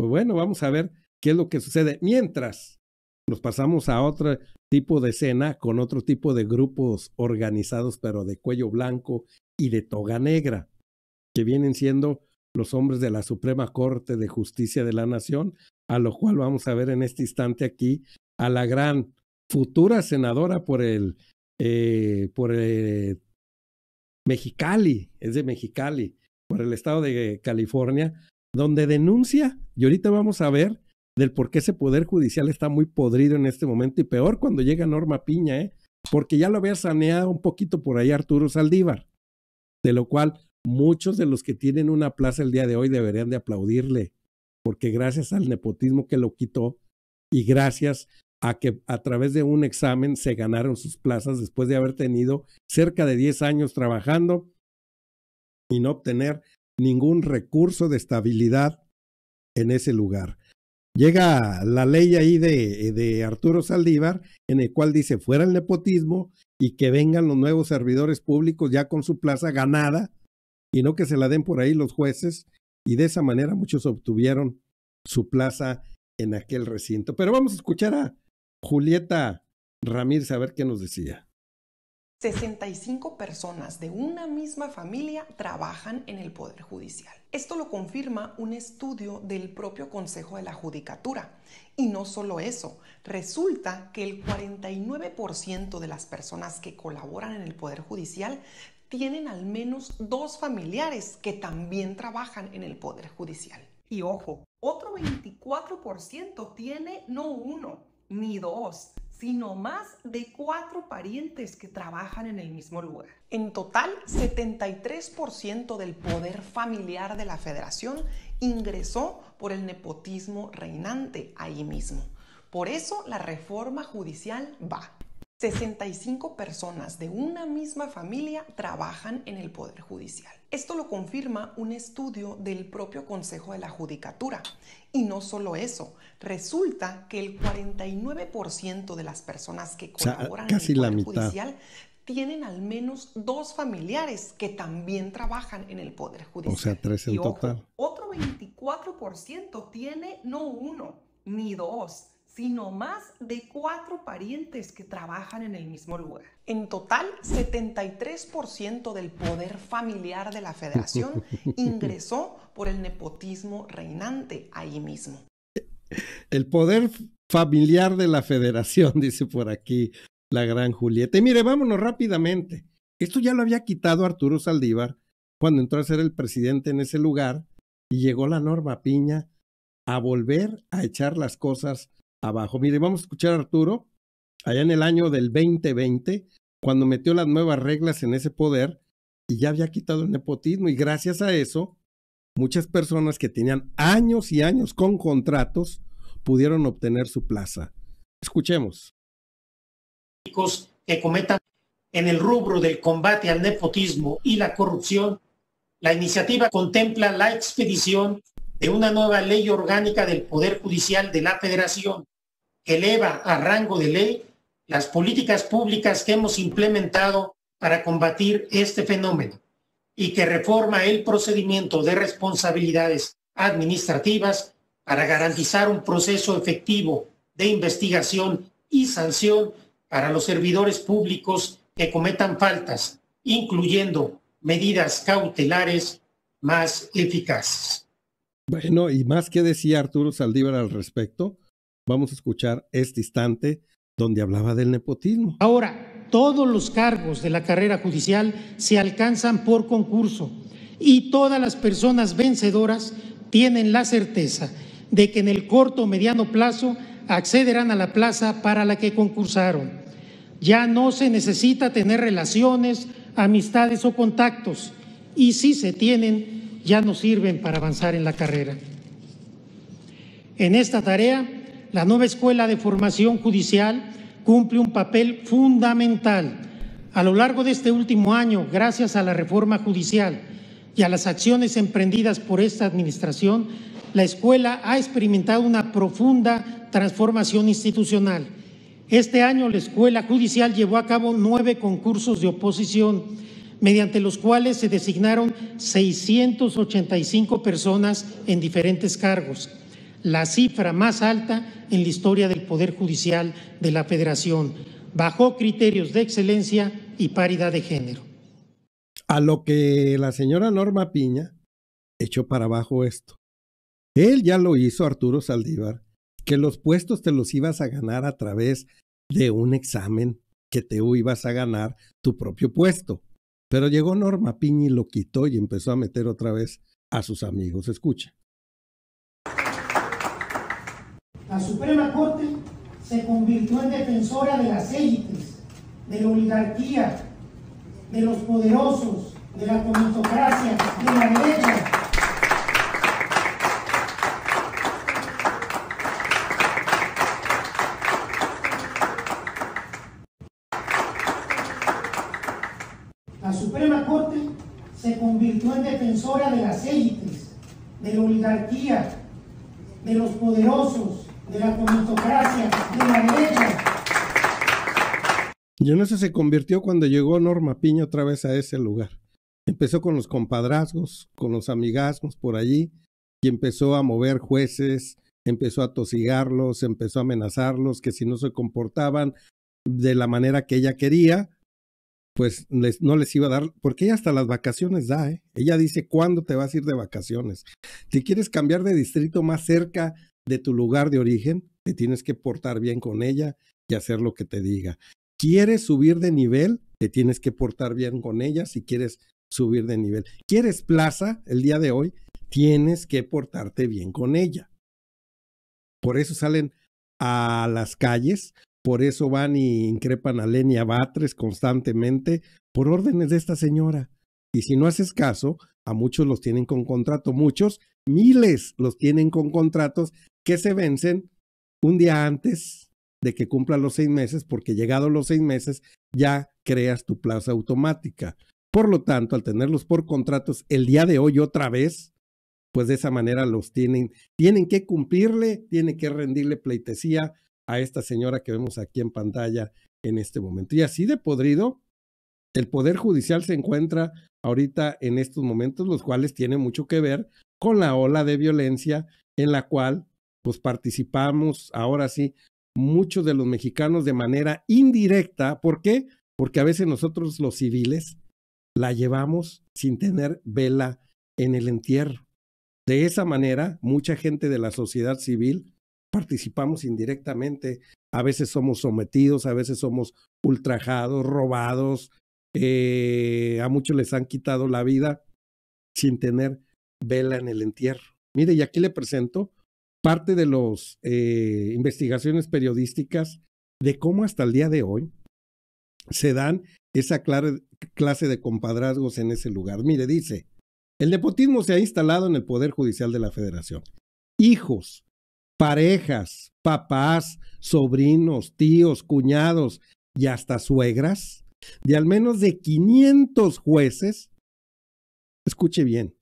Pues bueno, vamos a ver qué es lo que sucede. Mientras nos pasamos a otro tipo de escena con otro tipo de grupos organizados, pero de cuello blanco y de toga negra, que vienen siendo los hombres de la Suprema Corte de Justicia de la Nación, a lo cual vamos a ver en este instante aquí a la gran futura senadora por el, eh, por el eh, Mexicali, es de Mexicali, por el estado de California, donde denuncia, y ahorita vamos a ver del por qué ese poder judicial está muy podrido en este momento y peor cuando llega Norma Piña, ¿eh? porque ya lo había saneado un poquito por ahí Arturo Saldívar, de lo cual muchos de los que tienen una plaza el día de hoy deberían de aplaudirle, porque gracias al nepotismo que lo quitó y gracias a que a través de un examen se ganaron sus plazas después de haber tenido cerca de 10 años trabajando y no obtener ningún recurso de estabilidad en ese lugar. Llega la ley ahí de, eh, de Arturo Saldívar, en el cual dice fuera el nepotismo y que vengan los nuevos servidores públicos ya con su plaza ganada y no que se la den por ahí los jueces. Y de esa manera muchos obtuvieron su plaza en aquel recinto. Pero vamos a escuchar a Julieta Ramírez a ver qué nos decía. 65 personas de una misma familia trabajan en el Poder Judicial. Esto lo confirma un estudio del propio Consejo de la Judicatura. Y no solo eso, resulta que el 49% de las personas que colaboran en el Poder Judicial tienen al menos dos familiares que también trabajan en el Poder Judicial. Y ojo, otro 24% tiene no uno, ni dos, sino más de cuatro parientes que trabajan en el mismo lugar. En total, 73% del poder familiar de la federación ingresó por el nepotismo reinante ahí mismo. Por eso la reforma judicial va 65 personas de una misma familia trabajan en el Poder Judicial. Esto lo confirma un estudio del propio Consejo de la Judicatura. Y no solo eso, resulta que el 49% de las personas que colaboran en el Poder Judicial tienen al menos dos familiares que también trabajan en el Poder Judicial. O sea, tres en total. Otro 24% tiene no uno ni dos, sino más de cuatro parientes que trabajan en el mismo lugar. En total, 73% del poder familiar de la federación ingresó por el nepotismo reinante ahí mismo. El poder familiar de la federación, dice por aquí la gran Julieta. Y mire, vámonos rápidamente. Esto ya lo había quitado Arturo Saldívar cuando entró a ser el presidente en ese lugar y llegó la Norma Piña a volver a echar las cosas abajo. Mire, vamos a escuchar a Arturo, allá en el año del 2020, cuando metió las nuevas reglas en ese poder y ya había quitado el nepotismo. Y gracias a eso, muchas personas que tenían años y años con contratos pudieron obtener su plaza. Escuchemos. Que cometan en el rubro del combate al nepotismo y la corrupción, la iniciativa contempla la expedición de una nueva ley orgánica del Poder Judicial de la Federación eleva a rango de ley las políticas públicas que hemos implementado para combatir este fenómeno y que reforma el procedimiento de responsabilidades administrativas para garantizar un proceso efectivo de investigación y sanción para los servidores públicos que cometan faltas, incluyendo medidas cautelares más eficaces. Bueno, y más que decía Arturo Saldívar al respecto, Vamos a escuchar este instante donde hablaba del nepotismo. Ahora, todos los cargos de la carrera judicial se alcanzan por concurso y todas las personas vencedoras tienen la certeza de que en el corto o mediano plazo accederán a la plaza para la que concursaron. Ya no se necesita tener relaciones, amistades o contactos, y si se tienen, ya no sirven para avanzar en la carrera. En esta tarea, la nueva escuela de formación judicial cumple un papel fundamental. A lo largo de este último año, gracias a la reforma judicial y a las acciones emprendidas por esta Administración, la escuela ha experimentado una profunda transformación institucional. Este año la escuela judicial llevó a cabo nueve concursos de oposición, mediante los cuales se designaron 685 personas en diferentes cargos la cifra más alta en la historia del Poder Judicial de la Federación, bajo criterios de excelencia y paridad de género. A lo que la señora Norma Piña echó para abajo esto. Él ya lo hizo, Arturo Saldívar, que los puestos te los ibas a ganar a través de un examen que te ibas a ganar tu propio puesto. Pero llegó Norma Piña y lo quitó y empezó a meter otra vez a sus amigos. Escucha. la Suprema Corte se convirtió en defensora de las élites, de la oligarquía, de los poderosos, de la comitocracia, de la derecha. La Suprema Corte se convirtió en defensora de las élites, de la oligarquía, de los poderosos, de la de la Yo no sé, se convirtió cuando llegó Norma Piña otra vez a ese lugar. Empezó con los compadrazgos, con los amigazgos por allí, y empezó a mover jueces, empezó a tosigarlos, empezó a amenazarlos, que si no se comportaban de la manera que ella quería, pues no les iba a dar, porque ella hasta las vacaciones da, ¿eh? Ella dice, ¿cuándo te vas a ir de vacaciones? Si quieres cambiar de distrito más cerca de tu lugar de origen, te tienes que portar bien con ella y hacer lo que te diga. ¿Quieres subir de nivel? Te tienes que portar bien con ella si quieres subir de nivel. ¿Quieres plaza el día de hoy? Tienes que portarte bien con ella. Por eso salen a las calles, por eso van y increpan a Lenia Batres constantemente por órdenes de esta señora. Y si no haces caso, a muchos los tienen con contrato, muchos, miles los tienen con contratos que se vencen un día antes de que cumpla los seis meses, porque llegados los seis meses ya creas tu plaza automática. Por lo tanto, al tenerlos por contratos el día de hoy otra vez, pues de esa manera los tienen, tienen que cumplirle, tienen que rendirle pleitesía a esta señora que vemos aquí en pantalla en este momento. Y así de podrido, el Poder Judicial se encuentra ahorita en estos momentos, los cuales tienen mucho que ver con la ola de violencia en la cual pues participamos ahora sí muchos de los mexicanos de manera indirecta. ¿Por qué? Porque a veces nosotros los civiles la llevamos sin tener vela en el entierro. De esa manera, mucha gente de la sociedad civil participamos indirectamente. A veces somos sometidos, a veces somos ultrajados, robados, eh, a muchos les han quitado la vida sin tener vela en el entierro. Mire, y aquí le presento parte de las eh, investigaciones periodísticas de cómo hasta el día de hoy se dan esa clase de compadrazgos en ese lugar. Mire, dice, el nepotismo se ha instalado en el Poder Judicial de la Federación. Hijos, parejas, papás, sobrinos, tíos, cuñados y hasta suegras de al menos de 500 jueces, escuche bien,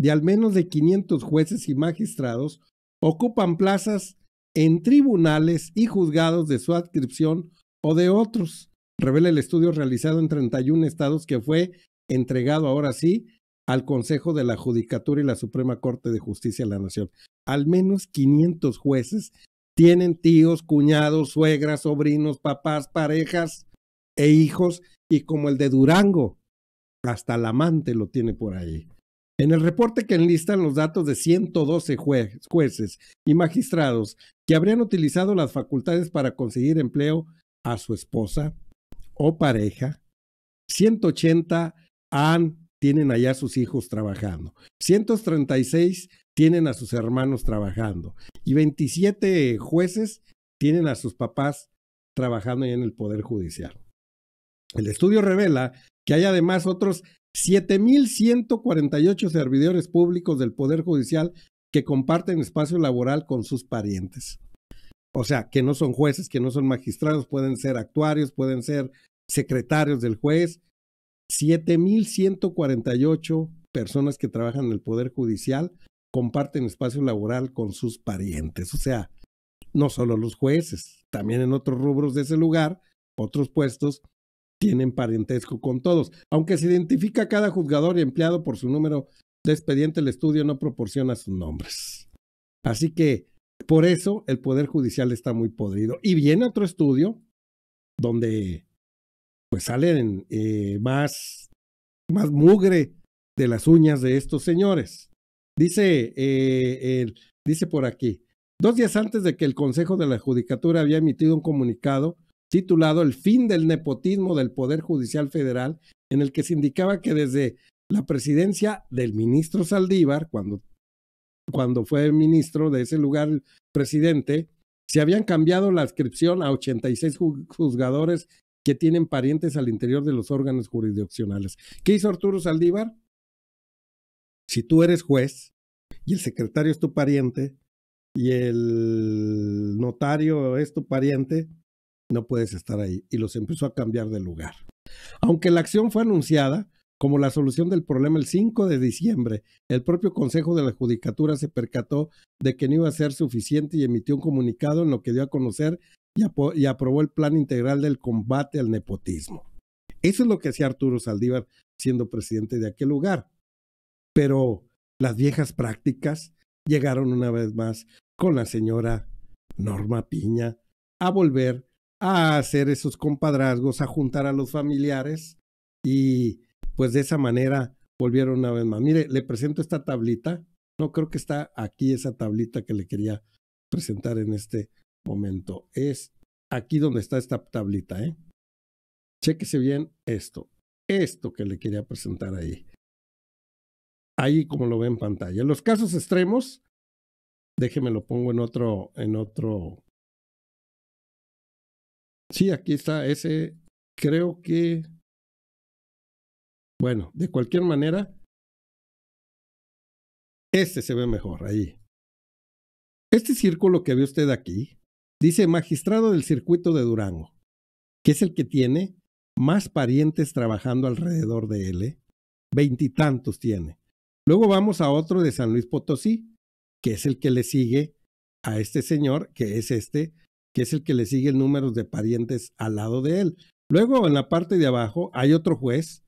de al menos de 500 jueces y magistrados ocupan plazas en tribunales y juzgados de su adscripción o de otros, revela el estudio realizado en 31 estados que fue entregado ahora sí al Consejo de la Judicatura y la Suprema Corte de Justicia de la Nación. Al menos 500 jueces tienen tíos, cuñados, suegras, sobrinos, papás, parejas e hijos, y como el de Durango, hasta el amante lo tiene por ahí. En el reporte que enlistan los datos de 112 jueces y magistrados que habrían utilizado las facultades para conseguir empleo a su esposa o pareja, 180 han, tienen allá sus hijos trabajando, 136 tienen a sus hermanos trabajando y 27 jueces tienen a sus papás trabajando en el Poder Judicial. El estudio revela que hay además otros 7.148 servidores públicos del Poder Judicial que comparten espacio laboral con sus parientes. O sea, que no son jueces, que no son magistrados, pueden ser actuarios, pueden ser secretarios del juez. 7.148 personas que trabajan en el Poder Judicial comparten espacio laboral con sus parientes. O sea, no solo los jueces, también en otros rubros de ese lugar, otros puestos, tienen parentesco con todos. Aunque se identifica cada juzgador y empleado por su número de expediente, el estudio no proporciona sus nombres. Así que por eso el Poder Judicial está muy podrido. Y viene otro estudio donde pues salen eh, más, más mugre de las uñas de estos señores. Dice, eh, dice por aquí, dos días antes de que el Consejo de la Judicatura había emitido un comunicado titulado El fin del nepotismo del Poder Judicial Federal, en el que se indicaba que desde la presidencia del ministro Saldívar, cuando, cuando fue ministro de ese lugar, presidente, se habían cambiado la adscripción a 86 juzgadores que tienen parientes al interior de los órganos jurisdiccionales. ¿Qué hizo Arturo Saldívar? Si tú eres juez y el secretario es tu pariente y el notario es tu pariente, no puedes estar ahí, y los empezó a cambiar de lugar. Aunque la acción fue anunciada como la solución del problema el 5 de diciembre, el propio Consejo de la Judicatura se percató de que no iba a ser suficiente y emitió un comunicado en lo que dio a conocer y, aprobó el plan integral del combate al nepotismo. Eso es lo que hacía Arturo Saldívar siendo presidente de aquel lugar. Pero las viejas prácticas llegaron una vez más con la señora Norma Piña a volver a hacer esos compadrazgos, a juntar a los familiares y pues de esa manera volvieron una vez más. Mire, le presento esta tablita. No creo que está aquí esa tablita que le quería presentar en este momento. Es aquí donde está esta tablita, ¿eh? Chéquese bien esto. Esto que le quería presentar ahí. Ahí como lo ve en pantalla. Los casos extremos, déjeme lo pongo en otro, en otro Sí, aquí está ese. Creo que. Bueno, de cualquier manera, este se ve mejor ahí. Este círculo que ve usted aquí dice magistrado del circuito de Durango, que es el que tiene más parientes trabajando alrededor de él. ¿eh? Veintitantos tiene. Luego vamos a otro de San Luis Potosí, que es el que le sigue a este señor, que es este que es el que le sigue el número de parientes al lado de él. Luego, en la parte de abajo, hay otro juez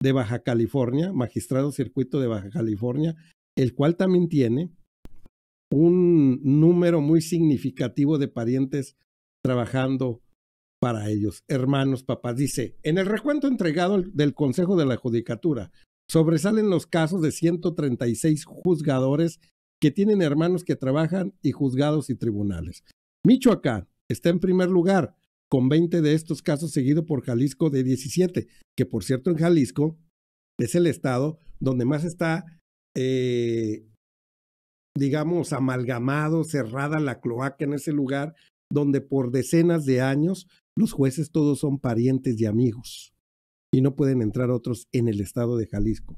de Baja California, magistrado circuito de Baja California, el cual también tiene un número muy significativo de parientes trabajando para ellos, hermanos, papás. Dice, en el recuento entregado del Consejo de la Judicatura, sobresalen los casos de 136 juzgadores que tienen hermanos que trabajan y juzgados y tribunales. Michoacán está en primer lugar con 20 de estos casos seguido por Jalisco de 17, que por cierto en Jalisco es el estado donde más está, eh, digamos, amalgamado, cerrada la cloaca en ese lugar, donde por decenas de años los jueces todos son parientes y amigos y no pueden entrar otros en el estado de Jalisco.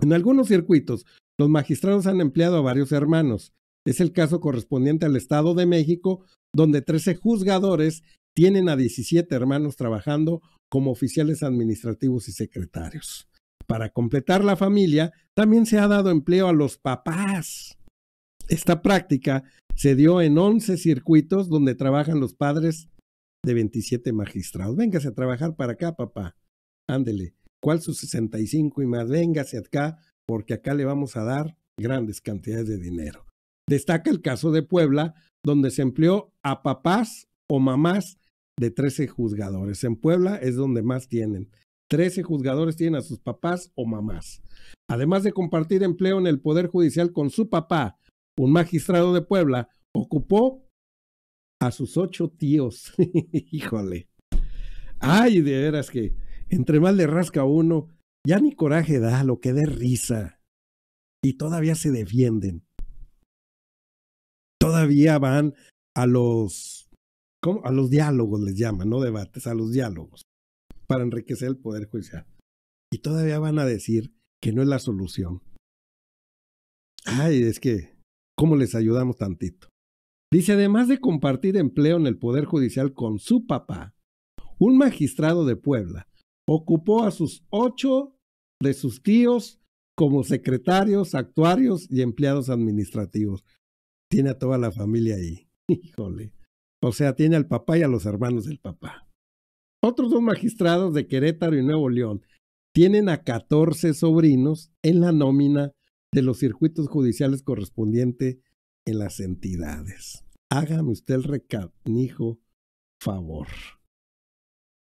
En algunos circuitos, los magistrados han empleado a varios hermanos, es el caso correspondiente al Estado de México, donde 13 juzgadores tienen a 17 hermanos trabajando como oficiales administrativos y secretarios. Para completar la familia, también se ha dado empleo a los papás. Esta práctica se dio en 11 circuitos donde trabajan los padres de 27 magistrados. Véngase a trabajar para acá, papá. Ándele. ¿Cuál sus 65 y más? Véngase acá porque acá le vamos a dar grandes cantidades de dinero. Destaca el caso de Puebla, donde se empleó a papás o mamás de 13 juzgadores. En Puebla es donde más tienen. 13 juzgadores tienen a sus papás o mamás. Además de compartir empleo en el Poder Judicial con su papá, un magistrado de Puebla ocupó a sus ocho tíos. Híjole. Ay, de veras que entre más le rasca uno, ya ni coraje da, lo que dé risa. Y todavía se defienden todavía van a los, a los diálogos, les llaman, no debates, a los diálogos, para enriquecer el poder judicial. Y todavía van a decir que no es la solución. Ay, es que, ¿cómo les ayudamos tantito? Dice, además de compartir empleo en el Poder Judicial con su papá, un magistrado de Puebla ocupó a sus ocho de sus tíos como secretarios, actuarios y empleados administrativos tiene a toda la familia ahí. Híjole. O sea, tiene al papá y a los hermanos del papá. Otros dos magistrados de Querétaro y Nuevo León tienen a 14 sobrinos en la nómina de los circuitos judiciales correspondientes en las entidades. Hágame usted el hijo favor.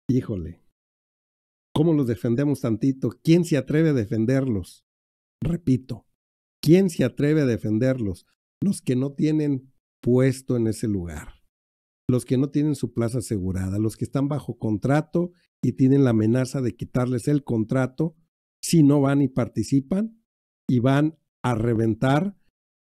Híjole, ¿cómo los defendemos tantito? ¿Quién se atreve a defenderlos? Repito, ¿quién se atreve a defenderlos? los que no tienen puesto en ese lugar, los que no tienen su plaza asegurada, los que están bajo contrato y tienen la amenaza de quitarles el contrato si no van y participan y van a reventar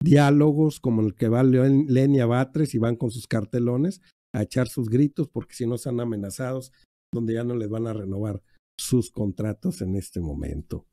diálogos como el que va Lenia Batres y van con sus cartelones a echar sus gritos porque si no están amenazados donde ya no les van a renovar sus contratos en este momento.